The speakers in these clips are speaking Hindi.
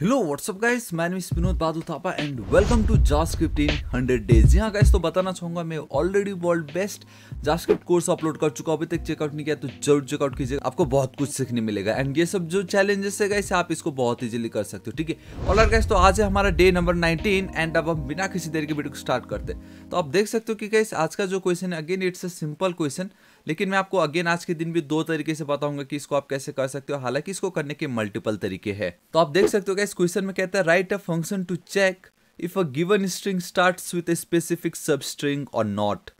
हेलो व्हाट्सअप गाइस मैं मिस विनोद बादू Thapa and welcome to JavaScript in hundred days यहाँ गाइस तो बताना चाहूंगा मैं already world best JavaScript course upload कर चुका अभी तक चेकआउट नहीं किया तो जरूर चेकआउट कीजिए आपको बहुत कुछ सीखने मिलेगा एंड ये सब जो चैलेंजेस है गाइस आप इसको बहुत ईजिली कर सकते हो ठीक है और गाइस तो आज है हमारा डे नंबर नाइनटीन एंड अब हम बिना किसी देर के वीडियो को स्टार्ट करते तो आप देख सकते हो कि गाइस आज का जो क्वेश्चन है again it's a simple question लेकिन मैं आपको अगेन आज के दिन भी दो तरीके से बताऊंगा कि इसको आप कैसे कर सकते हो हालांकि इसको करने के मल्टीपल तरीके हैं तो आप देख सकते हो इस क्वेश्चन में कहता है write a function to check if a given string start with a specific substring और नॉट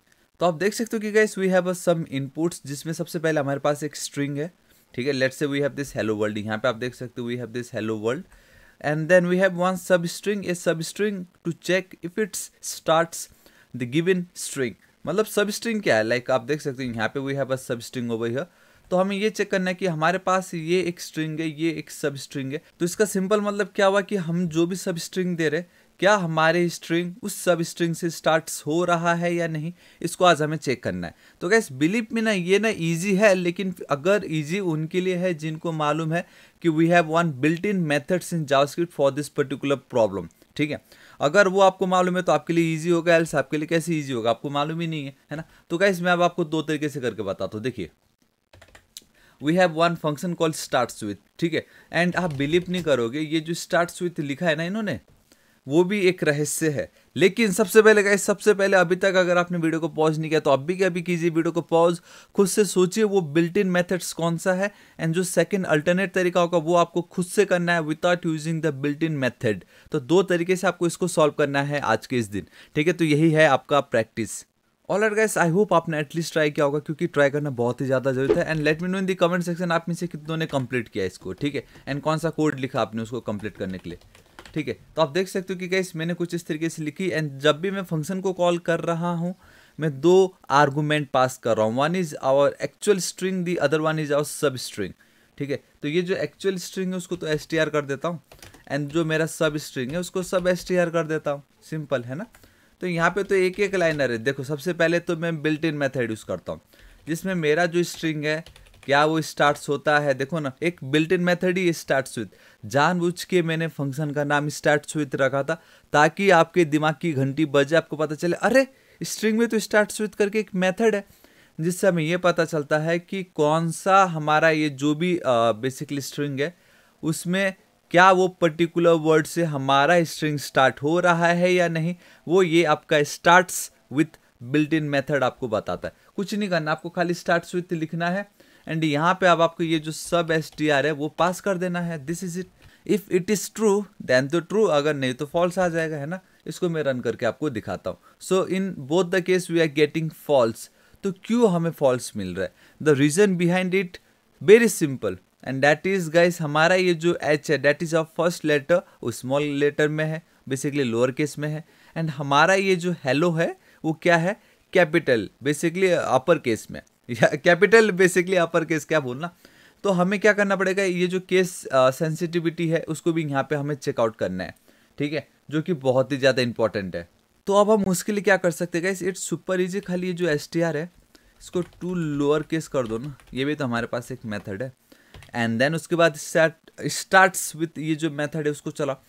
तो आप देख सकते हो कि guys we have a some inputs जिसमें सबसे पहले हमारे पास एक स्ट्रिंग है ठीक है let's say we have this hello world यहाँ पे आप देख सकते हो we have this hello world and then we have one substring a substring to check if it's starts the given string मतलब सब स्ट्रिंग क्या है लाइक like, आप देख सकते हो यहाँ पे वी हैव अ सब स्ट्रिंग ओवर हियर तो हमें ये चेक करना है कि हमारे पास ये एक स्ट्रिंग है ये एक सब स्ट्रिंग है तो इसका सिंपल मतलब क्या हुआ कि हम जो भी सब स्ट्रिंग दे रहे क्या हमारे स्ट्रिंग उस सब स्ट्रिंग से स्टार्ट हो रहा है या नहीं इसको आज हमें चेक करना है तो गैस बिलीव में ना ये ना इजी है लेकिन अगर इजी उनके लिए है जिनको मालूम है कि we have one built in methods in JavaScript for this particular problem ठीक है अगर वो आपको मालूम है तो आपके लिए ईजी होगा एल्स आपके लिए कैसे ईजी होगा आपको मालूम ही नहीं है है ना तो क्या मैं अब आपको दो तरीके से करके बताता हूँ देखिए we have one function call start with ठीक है एंड आप बिलीव नहीं करोगे ये जो स्टार्ट विथ लिखा है ना इन्होंने वो भी एक रहस्य है लेकिन सबसे पहले गाइस सबसे पहले अभी तक अगर आपने वीडियो को पॉज नहीं किया तो अभी के अभी कीजिए वीडियो को पॉज खुद से सोचिए वो बिल्ट इन मेथड्स कौन सा है एंड जो सेकंड अल्टरनेट तरीका होगा वो आपको खुद से करना है without using the built in method तो दो तरीके से आपको इसको सॉल्व करना है आज के इस दिन ठीक है तो यही है आपका practice all are guys I hope आपने एटलीस्ट ट्राई किया होगा क्योंकि ट्राई करना बहुत ही ज़्यादा जरूरत है and let me know in the comment section आप में से कितनों ने कंप्लीट किया इसको ठीक है एंड कौन सा कोड लिखा आपने उसको कंप्लीट करने के लिए ठीक है तो आप देख सकते हो कि कैसे मैंने कुछ इस तरीके से लिखी एंड जब भी मैं फंक्शन को कॉल कर रहा हूँ मैं दो आर्गूमेंट पास कर रहा हूँ one is our actual string the other one is our substring ठीक है तो ये जो एक्चुअल स्ट्रिंग है उसको तो एस कर देता हूँ एंड जो मेरा सब स्ट्रिंग है उसको सब एस कर देता हूँ सिंपल है ना तो यहाँ पे तो एक एक लाइनर है देखो सबसे पहले तो मैं बिल्ट इन मेथड यूज़ करता हूँ जिसमें मेरा जो स्ट्रिंग है क्या वो स्टार्ट्स होता है देखो ना एक बिल्ट इन मेथड ही स्टार्ट्स विथ जानबूझ के मैंने फंक्शन का नाम स्टार्ट स्विथ रखा था ताकि आपके दिमाग की घंटी बजे आपको पता चले अरे स्ट्रिंग में तो स्टार्ट स्विथ करके एक मेथड है जिससे हमें यह पता चलता है कि कौन सा हमारा ये जो भी बेसिकली स्ट्रिंग है उसमें क्या वो पर्टिकुलर वर्ड से हमारा स्ट्रिंग स्टार्ट हो रहा है या नहीं वो ये आपका start with built in method आपको बताता है कुछ नहीं करना आपको खाली स्टार्ट विथ लिखना है एंड यहाँ पे अब आप आपको ये जो सब एस आर है वो पास कर देना है this is it if it is true then तो ट्रू अगर नहीं तो फॉल्स आ जाएगा है ना इसको मैं रन करके आपको दिखाता हूँ so in both the case we are getting false तो क्यों हमें फॉल्स मिल रहा है the reason behind it very simple and that is guys हमारा ये जो एच है that is a first letter वो स्मॉल लेटर में है बेसिकली लोअर केस में है एंड हमारा ये जो हेलो है वो क्या है कैपिटल बेसिकली अपर केस में कैपिटल बेसिकली अपर केस क्या बोलना तो हमें क्या करना पड़ेगा ये जो केस सेंसिटिविटी है उसको भी यहाँ पे हमें चेकआउट करना है ठीक है जो कि बहुत ही ज़्यादा इंपॉर्टेंट है तो अब हम उसके लिए क्या कर सकते हैं इट्स सुपर इजी खाली ये जो एस है इसको टू लोअर केस कर दो ना ये भी तो हमारे पास एक मेथड है एंड देन उसके बाद स्टार्ट स्टार्ट्स विथ ये जो मेथड है उसको चलाओ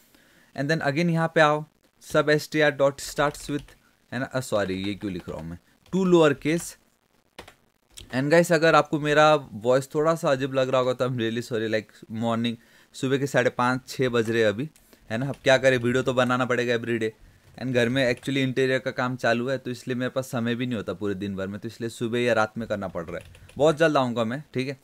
एंड देन अगेन यहाँ पे आओ sub S T R dot start with है ना सॉरी ये क्यों लिख रहा हूँ मैं to lower case and guys अगर आपको मेरा वॉइस थोड़ा सा अजीब लग रहा होगा तो I am really sorry like morning सुबह के साढ़े पाँच छः बज रहे अभी है ना अब क्या करें वीडियो तो बनाना पड़ेगा एवरी डे एंड घर में एक्चुअली इंटीरियर का काम चालू है तो इसलिए मेरे पास समय भी नहीं होता पूरे दिन भर में तो इसलिए सुबह या रात में करना पड़ रहा है बहुत जल्द आऊँगा मैं ठीक है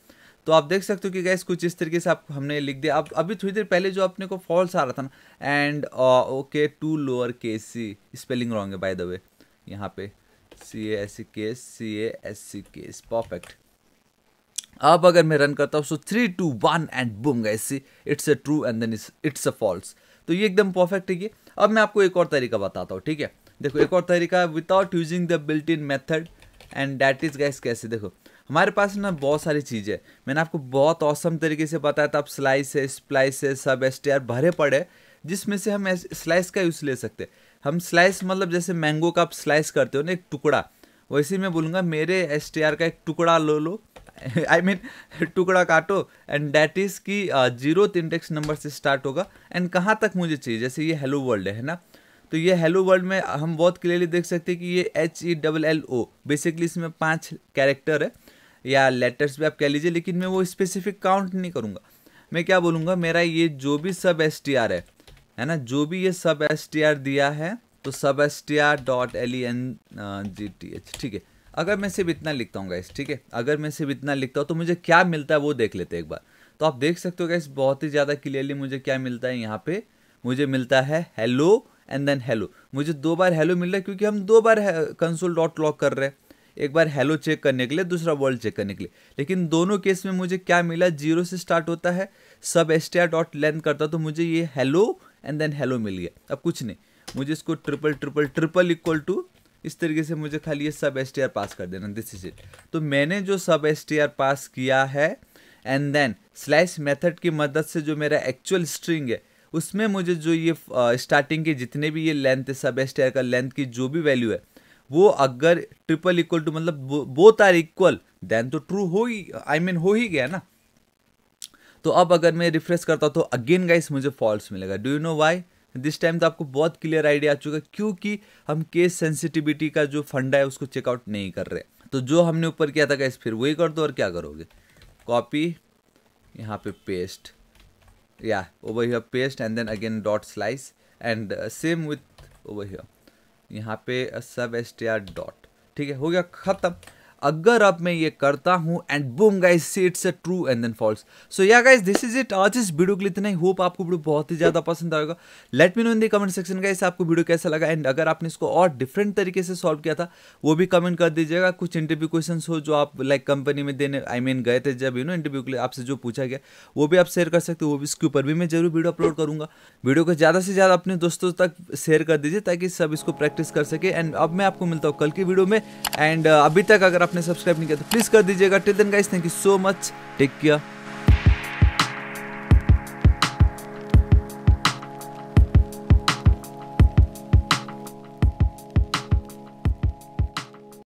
तो आप देख सकते हो कि गैस कुछ इस तरीके से आप हमने लिख दिया अब अभी थोड़ी देर पहले जो अपने को फॉल्स आ रहा था ना एंड ओके टू लोअर के सी स्पेलिंग रॉन्ग है बाय द वे यहाँ पे C A S C case C A S C case perfect अब अगर मैं रन करता हूँ so three two one and boom see it's a true and then it's a false तो ये एकदम परफेक्ट है ये अब मैं आपको एक और तरीका बताता हूँ ठीक है देखो एक और तरीका है without using the built in method and that is guys कैसे देखो हमारे पास ना बहुत सारी चीज़ें मैंने आपको बहुत औसम तरीके से बताया था आप स्लाइस है स्प्लाइस है सब एस भरे पड़े जिसमें से हम स्लाइस का यूज़ ले सकते हैं हम स्लाइस मतलब जैसे मैंगो का आप स्लाइस करते हो ना एक टुकड़ा वैसे मैं बोलूँगा मेरे एस का एक टुकड़ा लो लो आई मीन टुकड़ा काटो एंड डैट इज़ की जीरो इंडेक्स नंबर से स्टार्ट होगा एंड कहाँ तक मुझे चाहिए जैसे ये हेलो वर्ल्ड है ना तो ये हेलो वर्ल्ड में हम बहुत क्लियरली देख सकते हैं कि ये H E double L O basically इसमें पाँच कैरेक्टर है या लेटर्स भी आप कह लीजिए लेकिन मैं वो स्पेसिफिक काउंट नहीं करूँगा मैं क्या बोलूँगा मेरा ये जो भी सब एस है है ना जो भी ये सब एस टी आर दिया है तो sub S T R dot L E N G T H ठीक है अगर मैं सिर्फ इतना लिखता हूँ गाइस ठीक है अगर मैं सिर्फ इतना लिखता हूँ तो मुझे क्या मिलता है वो देख लेते हैं एक बार तो आप देख सकते हो गाइस बहुत ही ज़्यादा क्लियरली मुझे क्या मिलता है यहाँ पे मुझे मिलता है हेलो एंड देन हेलो मुझे दो बार हेलो मिल रहा है क्योंकि हम दो बार कंसोल डॉट लॉक कर रहे हैं एक बार हेलो चेक करने के लिए दूसरा वर्ल्ड चेक करने के लिए लेकिन दोनों केस में मुझे क्या मिला जीरो से स्टार्ट होता है sub S T R dot length करता तो मुझे ये हेलो एंड देन हेलो मिल गया अब कुछ नहीं मुझे इसको triple triple triple equal to इस तरीके से मुझे खाली ये सब एस पास कर देना दिस इज इट तो मैंने जो सब एस पास किया है एंड देन स्लैश मेथड की मदद से जो मेरा एक्चुअल स्ट्रिंग है उसमें मुझे जो ये स्टार्टिंग uh, के जितने भी ये लेंथ है सब एस का लेंथ की जो भी वैल्यू है वो अगर ट्रिपल इक्वल टू मतलब बोथ आर इक्वल देन तो ट्रू हो ही आई I मीन mean, हो ही गया ना तो अब अगर मैं रिफ्रेश करता हूँ तो अगेन गाइस मुझे फॉल्स मिलेगा do you know why this time तो आपको बहुत क्लियर आइडिया आ चुका है क्योंकि हम केस सेंसिटिविटी का जो फंडा है उसको चेकआउट नहीं कर रहे तो जो हमने ऊपर किया था गाइस फिर वही कर दो और क्या करोगे कॉपी यहाँ पे पेस्ट या over here paste and then again dot slice and same with over here यहाँ पे सब एस टी आर डॉट ठीक है हो गया ख़त्म अगर अब मैं ये करता हूँ and boom guys see it's a true and then false so yeah guys this is it आज इस वीडियो के लिए इतना ही होप आपको वीडियो बहुत ही ज़्यादा पसंद आएगा let me know in the comment section guys आपको वीडियो कैसा लगा एंड अगर आपने इसको और डिफरेंट तरीके से सॉल्व किया था वो भी कमेंट कर दीजिएगा कुछ इंटरव्यू क्वेश्चन हो जो आप लाइक like, कंपनी में देने आई I मीन mean, गए थे जब यू नो इंटरव्यू के लिए आपसे जो पूछा गया वो भी आप शेयर कर सकते हो वो भी इसके ऊपर भी मैं जरूर वीडियो अपलोड करूंगा वीडियो को ज़्यादा से ज़्यादा अपने दोस्तों तक शेयर कर दीजिए ताकि सब इसको प्रैक्टिस कर सके एंड अब मैं आपको मिलता हूँ कल की वीडियो में एंड अभी तक अगर आप आपने सब्सक्राइब नहीं किया तो प्लीज़ कर दीजिएगा till then guys thank you so much take care